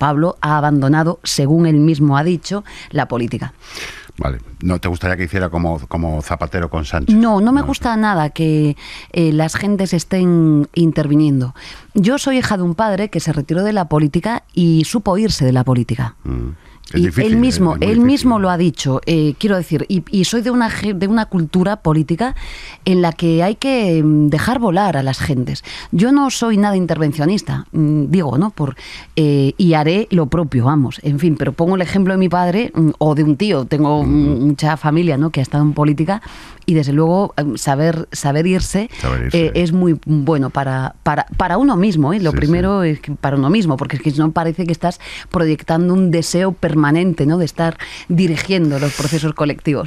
Pablo ha abandonado, según él mismo ha dicho, la política. Vale. ¿No te gustaría que hiciera como, como Zapatero con Sánchez? No, no me gusta nada que eh, las gentes estén interviniendo. Yo soy hija de un padre que se retiró de la política y supo irse de la política. Mm él mismo, él mismo lo ha dicho, eh, quiero decir, y, soy de una, de una cultura política en la que hay que mm, dejar volar a las gentes. Yo no soy nada intervencionista, mm, digo, ¿no? Por, eh, y haré lo propio, vamos, en fin, pero pongo el ejemplo de mi padre mm, o de un tío, tengo mucha familia, ¿no? Que ha estado en política y desde luego eh, saber, saber irse, es muy bueno para, para, para uno mismo, Lo primero es para uno mismo, porque es que no parece que estás proyectando un deseo permanente permanente, ¿no? De estar dirigiendo los procesos colectivos.